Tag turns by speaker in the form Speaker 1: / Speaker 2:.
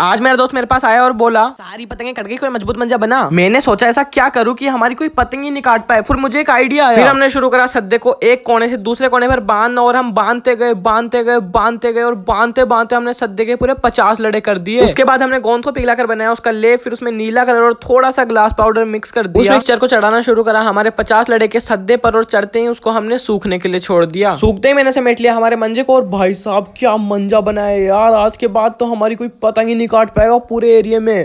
Speaker 1: आज मेरा दोस्त मेरे पास आया और बोला सारी पतंगे कट गई कोई मजबूत मंजा बना मैंने सोचा ऐसा क्या करूं कि हमारी कोई पतंग ही नहीं काट पाए फिर मुझे एक आइडिया आया फिर हमने शुरू करा सद्दे को एक कोने से दूसरे कोने पर बांध और हम बांधते गए बांधते गए बांधते गए और बांधते बांधते हमने सद्दे के पूरे पचास लड़े कर दिए उसके बाद हमने गोंद को पिघला कर बनाया उसका ले फिर उसमें नीला कलर और थोड़ा सा ग्लास पाउडर मिक्स कर दिया मिक्सचर को चढ़ाना शुरू करा हमारे पचास लड़े के सद्दे पर और चढ़ते ही उसको हमने सूखने के लिए छोड़ दिया सूखते ही मैंने समेट लिया हमारे मंजे को और भाई साहब क्या मंजा बनाया यार आज के बाद तो हमारी कोई पतंग ही नहीं
Speaker 2: काट पाएगा पूरे एरिया में